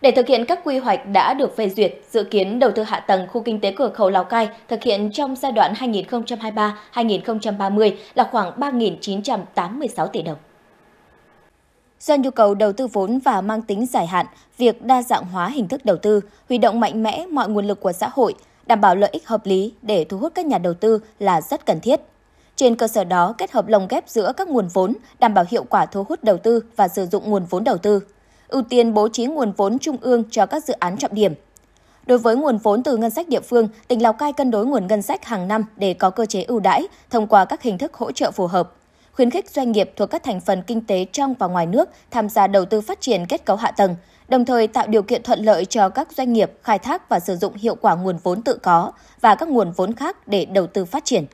Để thực hiện các quy hoạch đã được phê duyệt, dự kiến đầu tư hạ tầng khu kinh tế cửa khẩu Lào Cai thực hiện trong giai đoạn 2023-2030 là khoảng 3.986 tỷ đồng. Do nhu cầu đầu tư vốn và mang tính dài hạn, việc đa dạng hóa hình thức đầu tư, huy động mạnh mẽ mọi nguồn lực của xã hội, đảm bảo lợi ích hợp lý để thu hút các nhà đầu tư là rất cần thiết. Trên cơ sở đó, kết hợp lồng ghép giữa các nguồn vốn, đảm bảo hiệu quả thu hút đầu tư và sử dụng nguồn vốn đầu tư ưu tiên bố trí nguồn vốn trung ương cho các dự án trọng điểm. Đối với nguồn vốn từ ngân sách địa phương, tỉnh Lào Cai cân đối nguồn ngân sách hàng năm để có cơ chế ưu đãi thông qua các hình thức hỗ trợ phù hợp khuyến khích doanh nghiệp thuộc các thành phần kinh tế trong và ngoài nước tham gia đầu tư phát triển kết cấu hạ tầng, đồng thời tạo điều kiện thuận lợi cho các doanh nghiệp khai thác và sử dụng hiệu quả nguồn vốn tự có và các nguồn vốn khác để đầu tư phát triển.